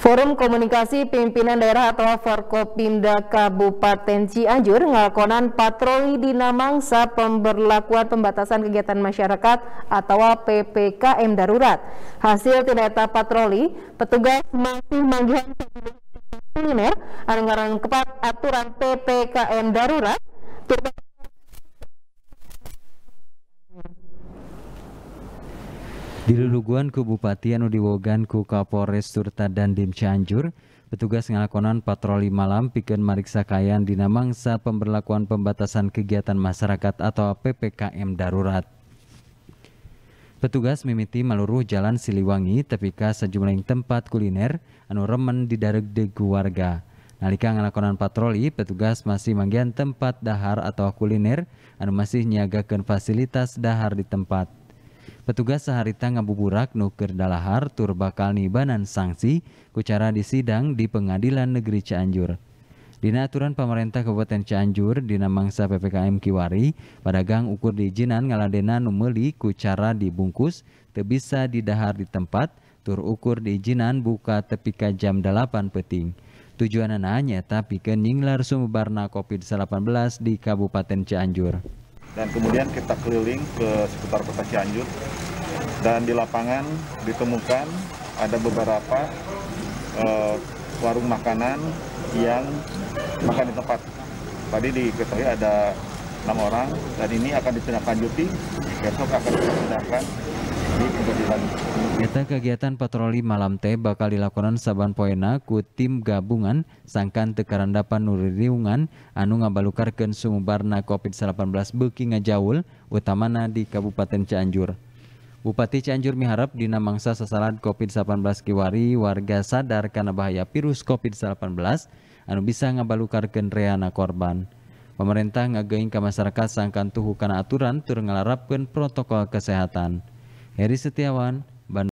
Forum Komunikasi Pimpinan Daerah atau Forkopimda Kabupaten Cianjur ngelakonan patroli di Namangsa pemberlakuan pembatasan kegiatan masyarakat atau PPKM darurat. Hasil tindak patroli, petugas masih manggihan kuliner, anggaran aturan PPKM darurat, Diluluguan ku Bupati anu diwogan ku Kapolres Surta dan Dim Cianjur, petugas ngalakonan patroli malam pikir mariksa kayaan dina mangsa pemberlakuan pembatasan kegiatan masyarakat atau PPKM darurat. Petugas mimiti meluruh jalan Siliwangi tepika sejumlah tempat kuliner anu remen di darug degu warga. Nalika ngalakonan patroli, petugas masih manggian tempat dahar atau kuliner anu masih nyagakan fasilitas dahar di tempat. Petugas sehari saharita ngabuburak nuker dalahar tur bakal nibanan sanksi kucara di sidang di pengadilan negeri Cianjur. Dina aturan pemerintah Kabupaten Cianjur dina mangsa PPKM Kiwari, pada gang ukur diizinan ngaladena numeli kucara dibungkus, tebisa didahar di tempat, tur ukur diizinan buka tepika jam 8 peting. Tujuan anaknya tapi kening nyinglar sumebarna COVID-19 di Kabupaten Cianjur dan kemudian kita keliling ke seputar kota Cianjur dan di lapangan ditemukan ada beberapa uh, warung makanan yang makan di tempat. Tadi diketahui ada enam orang dan ini akan ditindaklanjuti. Besok akan kita kita kegiatan patroli malam teh bakal dilakukan saban poena ku tim gabungan sangkan tekarandapan nuririungan anu ngabalukarkeun sumubarna COVID-19 beuki ngajaul utamana di Kabupaten Cianjur. Bupati Cianjur miharap dina mangsa sasaran COVID-19 kiwari warga sadar karena bahaya virus COVID-19 anu bisa ngabalukarkeun reana korban. Pemerintah ngageing ke masyarakat sangkan tuhu kana aturan tur ngalarapkeun protokol kesehatan. Heri Setiawan, Bandung.